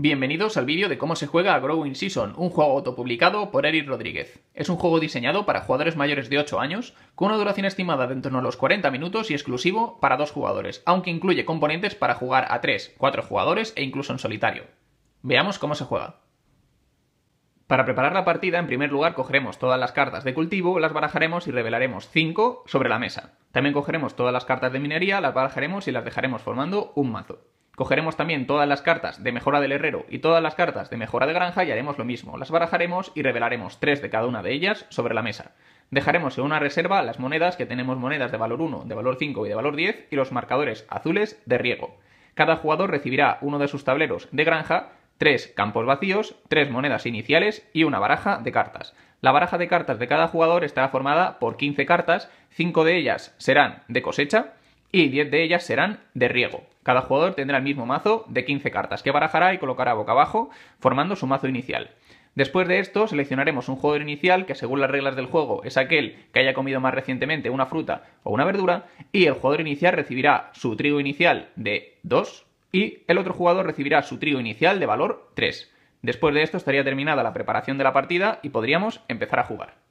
Bienvenidos al vídeo de cómo se juega a Growing Season, un juego autopublicado por Eric Rodríguez. Es un juego diseñado para jugadores mayores de 8 años, con una duración estimada de en torno a los 40 minutos y exclusivo para dos jugadores, aunque incluye componentes para jugar a 3, 4 jugadores e incluso en solitario. Veamos cómo se juega. Para preparar la partida, en primer lugar cogeremos todas las cartas de cultivo, las barajaremos y revelaremos 5 sobre la mesa. También cogeremos todas las cartas de minería, las barajaremos y las dejaremos formando un mazo. Cogeremos también todas las cartas de mejora del herrero y todas las cartas de mejora de granja y haremos lo mismo. Las barajaremos y revelaremos tres de cada una de ellas sobre la mesa. Dejaremos en una reserva las monedas que tenemos monedas de valor 1, de valor 5 y de valor 10 y los marcadores azules de riego. Cada jugador recibirá uno de sus tableros de granja, tres campos vacíos, tres monedas iniciales y una baraja de cartas. La baraja de cartas de cada jugador estará formada por 15 cartas, 5 de ellas serán de cosecha, y 10 de ellas serán de riego. Cada jugador tendrá el mismo mazo de 15 cartas que barajará y colocará boca abajo, formando su mazo inicial. Después de esto, seleccionaremos un jugador inicial que, según las reglas del juego, es aquel que haya comido más recientemente una fruta o una verdura, y el jugador inicial recibirá su trigo inicial de 2 y el otro jugador recibirá su trigo inicial de valor 3. Después de esto estaría terminada la preparación de la partida y podríamos empezar a jugar.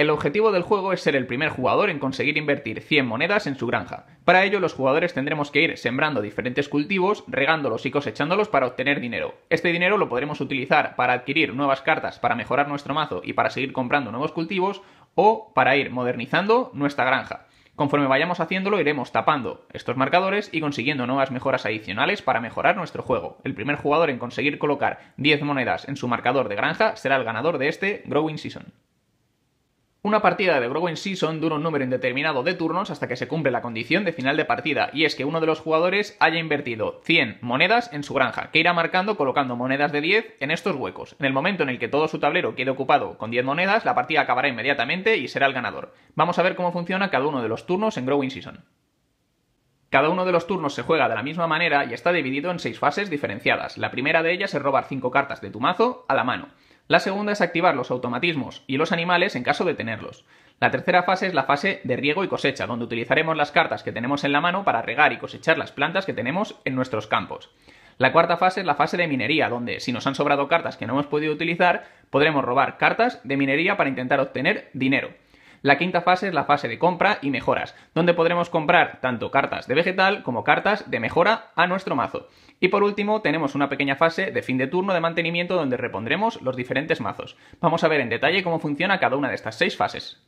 El objetivo del juego es ser el primer jugador en conseguir invertir 100 monedas en su granja. Para ello los jugadores tendremos que ir sembrando diferentes cultivos, regándolos y cosechándolos para obtener dinero. Este dinero lo podremos utilizar para adquirir nuevas cartas, para mejorar nuestro mazo y para seguir comprando nuevos cultivos o para ir modernizando nuestra granja. Conforme vayamos haciéndolo iremos tapando estos marcadores y consiguiendo nuevas mejoras adicionales para mejorar nuestro juego. El primer jugador en conseguir colocar 10 monedas en su marcador de granja será el ganador de este Growing Season. Una partida de Growing Season dura un número indeterminado de turnos hasta que se cumple la condición de final de partida, y es que uno de los jugadores haya invertido 100 monedas en su granja, que irá marcando colocando monedas de 10 en estos huecos. En el momento en el que todo su tablero quede ocupado con 10 monedas, la partida acabará inmediatamente y será el ganador. Vamos a ver cómo funciona cada uno de los turnos en Growing Season. Cada uno de los turnos se juega de la misma manera y está dividido en 6 fases diferenciadas. La primera de ellas es robar 5 cartas de tu mazo a la mano. La segunda es activar los automatismos y los animales en caso de tenerlos. La tercera fase es la fase de riego y cosecha, donde utilizaremos las cartas que tenemos en la mano para regar y cosechar las plantas que tenemos en nuestros campos. La cuarta fase es la fase de minería, donde si nos han sobrado cartas que no hemos podido utilizar, podremos robar cartas de minería para intentar obtener dinero. La quinta fase es la fase de compra y mejoras, donde podremos comprar tanto cartas de vegetal como cartas de mejora a nuestro mazo. Y por último, tenemos una pequeña fase de fin de turno de mantenimiento donde repondremos los diferentes mazos. Vamos a ver en detalle cómo funciona cada una de estas seis fases.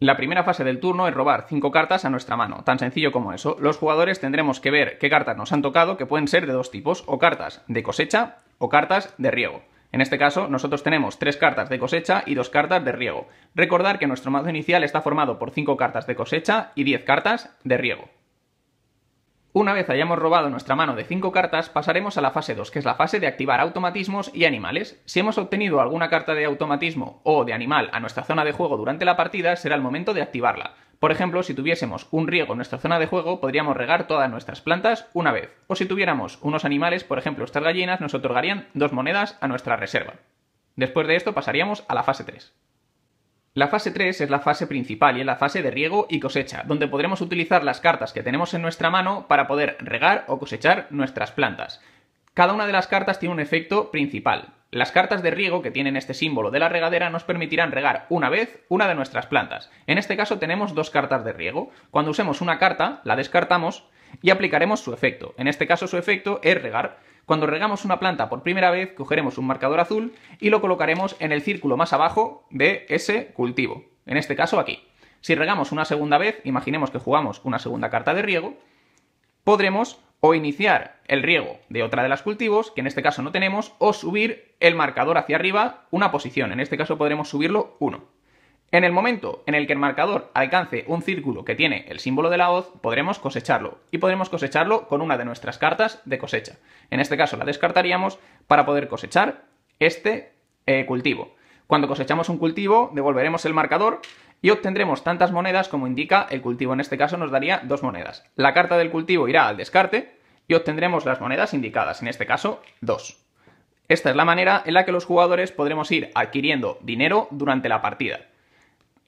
La primera fase del turno es robar 5 cartas a nuestra mano, tan sencillo como eso. Los jugadores tendremos que ver qué cartas nos han tocado, que pueden ser de dos tipos, o cartas de cosecha o cartas de riego. En este caso, nosotros tenemos tres cartas de cosecha y dos cartas de riego. Recordar que nuestro mazo inicial está formado por cinco cartas de cosecha y 10 cartas de riego. Una vez hayamos robado nuestra mano de 5 cartas, pasaremos a la fase 2, que es la fase de activar automatismos y animales. Si hemos obtenido alguna carta de automatismo o de animal a nuestra zona de juego durante la partida, será el momento de activarla. Por ejemplo, si tuviésemos un riego en nuestra zona de juego, podríamos regar todas nuestras plantas una vez. O si tuviéramos unos animales, por ejemplo estas gallinas, nos otorgarían dos monedas a nuestra reserva. Después de esto pasaríamos a la fase 3. La fase 3 es la fase principal y es la fase de riego y cosecha, donde podremos utilizar las cartas que tenemos en nuestra mano para poder regar o cosechar nuestras plantas. Cada una de las cartas tiene un efecto principal. Las cartas de riego que tienen este símbolo de la regadera nos permitirán regar una vez una de nuestras plantas. En este caso tenemos dos cartas de riego. Cuando usemos una carta, la descartamos y aplicaremos su efecto. En este caso su efecto es regar. Cuando regamos una planta por primera vez, cogeremos un marcador azul y lo colocaremos en el círculo más abajo de ese cultivo. En este caso aquí. Si regamos una segunda vez, imaginemos que jugamos una segunda carta de riego, podremos o iniciar el riego de otra de las cultivos, que en este caso no tenemos, o subir el marcador hacia arriba una posición, en este caso podremos subirlo 1. En el momento en el que el marcador alcance un círculo que tiene el símbolo de la hoz, podremos cosecharlo, y podremos cosecharlo con una de nuestras cartas de cosecha. En este caso la descartaríamos para poder cosechar este eh, cultivo. Cuando cosechamos un cultivo, devolveremos el marcador y obtendremos tantas monedas como indica el cultivo. En este caso nos daría dos monedas. La carta del cultivo irá al descarte y obtendremos las monedas indicadas, en este caso dos. Esta es la manera en la que los jugadores podremos ir adquiriendo dinero durante la partida.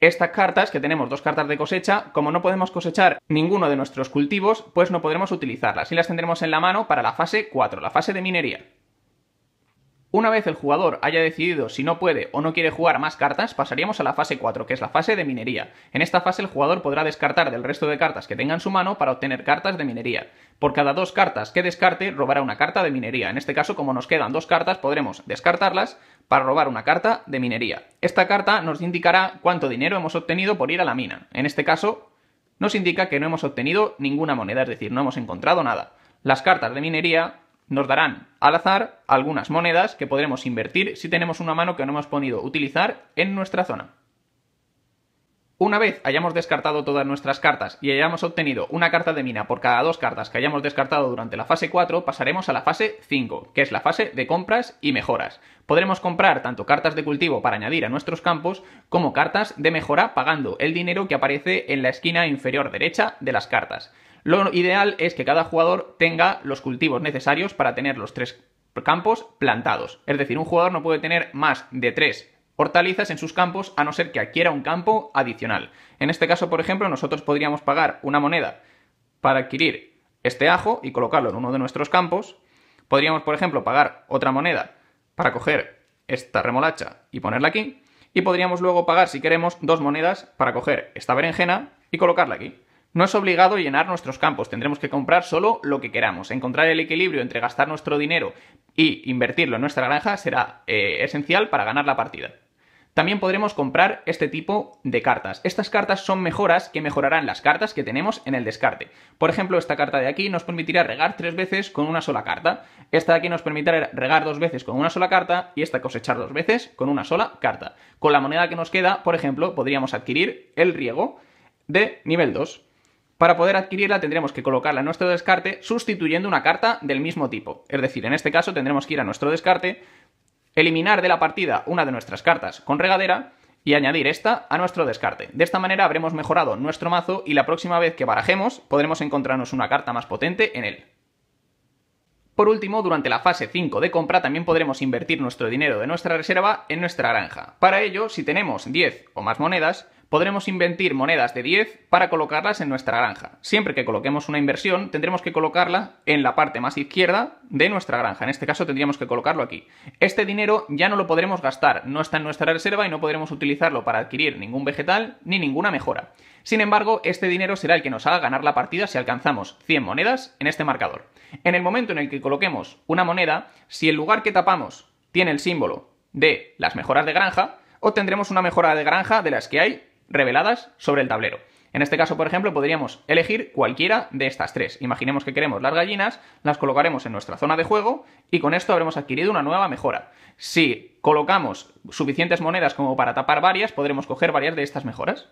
Estas cartas, que tenemos dos cartas de cosecha, como no podemos cosechar ninguno de nuestros cultivos, pues no podremos utilizarlas y las tendremos en la mano para la fase 4, la fase de minería. Una vez el jugador haya decidido si no puede o no quiere jugar más cartas, pasaríamos a la fase 4, que es la fase de minería. En esta fase el jugador podrá descartar del resto de cartas que tenga en su mano para obtener cartas de minería. Por cada dos cartas que descarte, robará una carta de minería. En este caso, como nos quedan dos cartas, podremos descartarlas para robar una carta de minería. Esta carta nos indicará cuánto dinero hemos obtenido por ir a la mina. En este caso, nos indica que no hemos obtenido ninguna moneda, es decir, no hemos encontrado nada. Las cartas de minería nos darán al azar algunas monedas que podremos invertir si tenemos una mano que no hemos podido utilizar en nuestra zona. Una vez hayamos descartado todas nuestras cartas y hayamos obtenido una carta de mina por cada dos cartas que hayamos descartado durante la fase 4, pasaremos a la fase 5, que es la fase de compras y mejoras. Podremos comprar tanto cartas de cultivo para añadir a nuestros campos como cartas de mejora pagando el dinero que aparece en la esquina inferior derecha de las cartas. Lo ideal es que cada jugador tenga los cultivos necesarios para tener los tres campos plantados. Es decir, un jugador no puede tener más de tres hortalizas en sus campos a no ser que adquiera un campo adicional. En este caso, por ejemplo, nosotros podríamos pagar una moneda para adquirir este ajo y colocarlo en uno de nuestros campos. Podríamos, por ejemplo, pagar otra moneda para coger esta remolacha y ponerla aquí. Y podríamos luego pagar, si queremos, dos monedas para coger esta berenjena y colocarla aquí. No es obligado llenar nuestros campos, tendremos que comprar solo lo que queramos. Encontrar el equilibrio entre gastar nuestro dinero y invertirlo en nuestra granja será eh, esencial para ganar la partida. También podremos comprar este tipo de cartas. Estas cartas son mejoras que mejorarán las cartas que tenemos en el descarte. Por ejemplo, esta carta de aquí nos permitirá regar tres veces con una sola carta. Esta de aquí nos permitirá regar dos veces con una sola carta y esta cosechar dos veces con una sola carta. Con la moneda que nos queda, por ejemplo, podríamos adquirir el riego de nivel 2. Para poder adquirirla tendremos que colocarla en nuestro descarte sustituyendo una carta del mismo tipo. Es decir, en este caso tendremos que ir a nuestro descarte, eliminar de la partida una de nuestras cartas con regadera y añadir esta a nuestro descarte. De esta manera habremos mejorado nuestro mazo y la próxima vez que barajemos podremos encontrarnos una carta más potente en él. Por último, durante la fase 5 de compra también podremos invertir nuestro dinero de nuestra reserva en nuestra granja. Para ello, si tenemos 10 o más monedas, podremos invertir monedas de 10 para colocarlas en nuestra granja. Siempre que coloquemos una inversión, tendremos que colocarla en la parte más izquierda de nuestra granja. En este caso tendríamos que colocarlo aquí. Este dinero ya no lo podremos gastar, no está en nuestra reserva y no podremos utilizarlo para adquirir ningún vegetal ni ninguna mejora. Sin embargo, este dinero será el que nos haga ganar la partida si alcanzamos 100 monedas en este marcador. En el momento en el que coloquemos una moneda, si el lugar que tapamos tiene el símbolo de las mejoras de granja, obtendremos una mejora de granja de las que hay reveladas sobre el tablero. En este caso, por ejemplo, podríamos elegir cualquiera de estas tres. Imaginemos que queremos las gallinas, las colocaremos en nuestra zona de juego y con esto habremos adquirido una nueva mejora. Si colocamos suficientes monedas como para tapar varias, podremos coger varias de estas mejoras.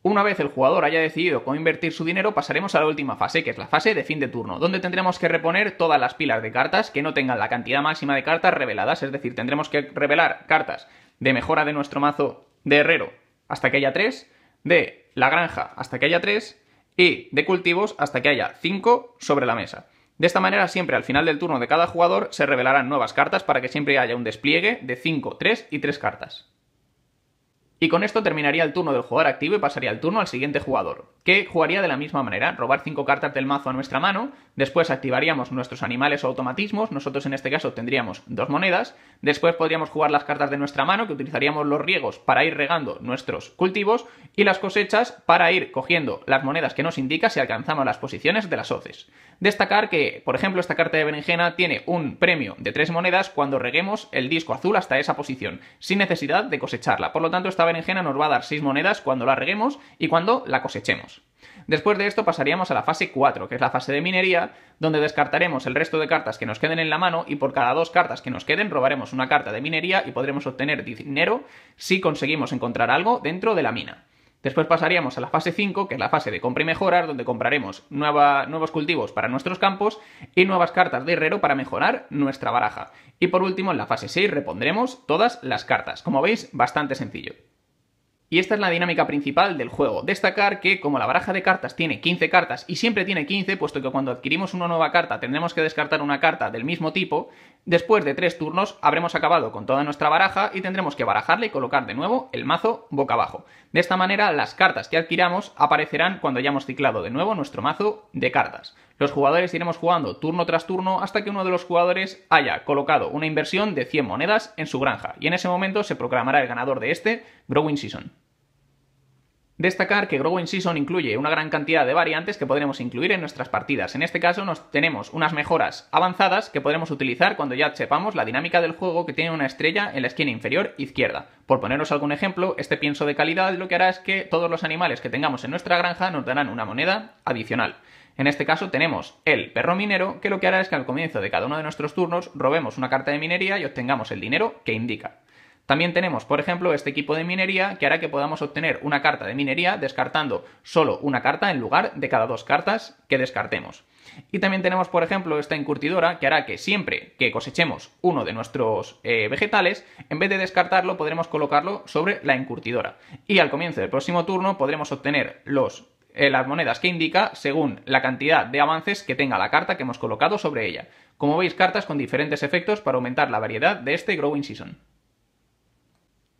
Una vez el jugador haya decidido cómo invertir su dinero, pasaremos a la última fase, que es la fase de fin de turno, donde tendremos que reponer todas las pilas de cartas que no tengan la cantidad máxima de cartas reveladas, es decir, tendremos que revelar cartas de mejora de nuestro mazo de herrero hasta que haya 3, de la granja hasta que haya 3 y de cultivos hasta que haya 5 sobre la mesa. De esta manera siempre al final del turno de cada jugador se revelarán nuevas cartas para que siempre haya un despliegue de 5, 3 y 3 cartas. Y con esto terminaría el turno del jugador activo y pasaría el turno al siguiente jugador que jugaría de la misma manera, robar 5 cartas del mazo a nuestra mano, después activaríamos nuestros animales o automatismos, nosotros en este caso tendríamos dos monedas, después podríamos jugar las cartas de nuestra mano, que utilizaríamos los riegos para ir regando nuestros cultivos, y las cosechas para ir cogiendo las monedas que nos indica si alcanzamos las posiciones de las hoces. Destacar que, por ejemplo, esta carta de berenjena tiene un premio de 3 monedas cuando reguemos el disco azul hasta esa posición, sin necesidad de cosecharla, por lo tanto esta berenjena nos va a dar 6 monedas cuando la reguemos y cuando la cosechemos. Después de esto pasaríamos a la fase 4, que es la fase de minería, donde descartaremos el resto de cartas que nos queden en la mano y por cada dos cartas que nos queden robaremos una carta de minería y podremos obtener dinero si conseguimos encontrar algo dentro de la mina. Después pasaríamos a la fase 5, que es la fase de compra y mejorar, donde compraremos nuevos cultivos para nuestros campos y nuevas cartas de herrero para mejorar nuestra baraja. Y por último, en la fase 6 repondremos todas las cartas. Como veis, bastante sencillo. Y esta es la dinámica principal del juego. Destacar que como la baraja de cartas tiene 15 cartas y siempre tiene 15, puesto que cuando adquirimos una nueva carta tendremos que descartar una carta del mismo tipo, después de 3 turnos habremos acabado con toda nuestra baraja y tendremos que barajarla y colocar de nuevo el mazo boca abajo. De esta manera las cartas que adquiramos aparecerán cuando hayamos ciclado de nuevo nuestro mazo de cartas. Los jugadores iremos jugando turno tras turno hasta que uno de los jugadores haya colocado una inversión de 100 monedas en su granja y en ese momento se proclamará el ganador de este Growing Season. Destacar que Growing Season incluye una gran cantidad de variantes que podremos incluir en nuestras partidas. En este caso nos tenemos unas mejoras avanzadas que podremos utilizar cuando ya sepamos la dinámica del juego que tiene una estrella en la esquina inferior izquierda. Por poneros algún ejemplo, este pienso de calidad lo que hará es que todos los animales que tengamos en nuestra granja nos darán una moneda adicional. En este caso tenemos el perro minero, que lo que hará es que al comienzo de cada uno de nuestros turnos robemos una carta de minería y obtengamos el dinero que indica. También tenemos, por ejemplo, este equipo de minería que hará que podamos obtener una carta de minería descartando solo una carta en lugar de cada dos cartas que descartemos. Y también tenemos, por ejemplo, esta encurtidora que hará que siempre que cosechemos uno de nuestros eh, vegetales, en vez de descartarlo, podremos colocarlo sobre la encurtidora. Y al comienzo del próximo turno podremos obtener eh, las monedas que indica según la cantidad de avances que tenga la carta que hemos colocado sobre ella. Como veis, cartas con diferentes efectos para aumentar la variedad de este Growing Season.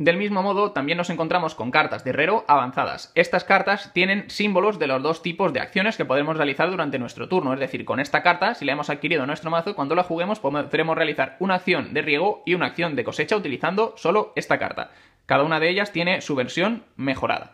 Del mismo modo, también nos encontramos con cartas de herrero avanzadas. Estas cartas tienen símbolos de los dos tipos de acciones que podemos realizar durante nuestro turno, es decir, con esta carta, si la hemos adquirido en nuestro mazo, cuando la juguemos podremos realizar una acción de riego y una acción de cosecha utilizando solo esta carta. Cada una de ellas tiene su versión mejorada.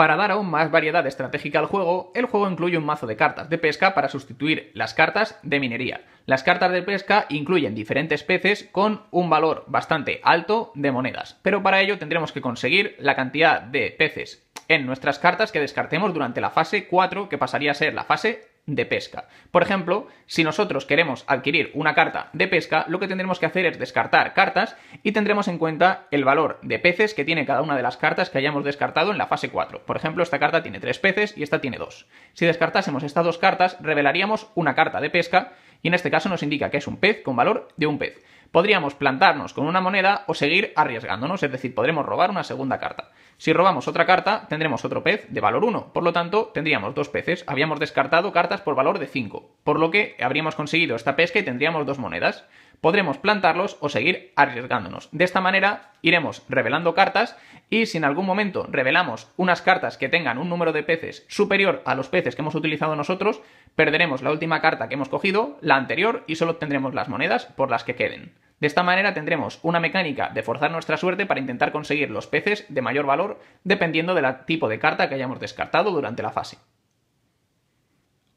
Para dar aún más variedad estratégica al juego, el juego incluye un mazo de cartas de pesca para sustituir las cartas de minería. Las cartas de pesca incluyen diferentes peces con un valor bastante alto de monedas, pero para ello tendremos que conseguir la cantidad de peces en nuestras cartas que descartemos durante la fase 4, que pasaría a ser la fase de pesca. Por ejemplo, si nosotros queremos adquirir una carta de pesca, lo que tendremos que hacer es descartar cartas y tendremos en cuenta el valor de peces que tiene cada una de las cartas que hayamos descartado en la fase 4. Por ejemplo, esta carta tiene 3 peces y esta tiene 2. Si descartásemos estas dos cartas, revelaríamos una carta de pesca y en este caso nos indica que es un pez con valor de un pez podríamos plantarnos con una moneda o seguir arriesgándonos, es decir, podremos robar una segunda carta. Si robamos otra carta, tendremos otro pez de valor 1, por lo tanto, tendríamos dos peces, habíamos descartado cartas por valor de 5, por lo que habríamos conseguido esta pesca y tendríamos dos monedas podremos plantarlos o seguir arriesgándonos. De esta manera iremos revelando cartas y si en algún momento revelamos unas cartas que tengan un número de peces superior a los peces que hemos utilizado nosotros, perderemos la última carta que hemos cogido, la anterior, y solo obtendremos las monedas por las que queden. De esta manera tendremos una mecánica de forzar nuestra suerte para intentar conseguir los peces de mayor valor dependiendo del tipo de carta que hayamos descartado durante la fase.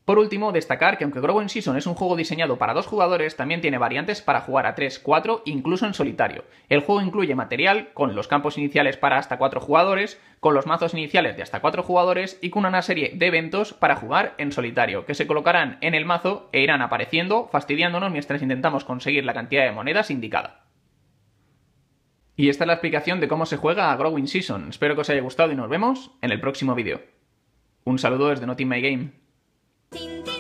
Por último, destacar que aunque Growing Season es un juego diseñado para dos jugadores, también tiene variantes para jugar a 3, 4, incluso en solitario. El juego incluye material con los campos iniciales para hasta 4 jugadores, con los mazos iniciales de hasta 4 jugadores y con una serie de eventos para jugar en solitario, que se colocarán en el mazo e irán apareciendo, fastidiándonos mientras intentamos conseguir la cantidad de monedas indicada. Y esta es la explicación de cómo se juega a Growing Season. Espero que os haya gustado y nos vemos en el próximo vídeo. Un saludo desde Not My Game. Tintín.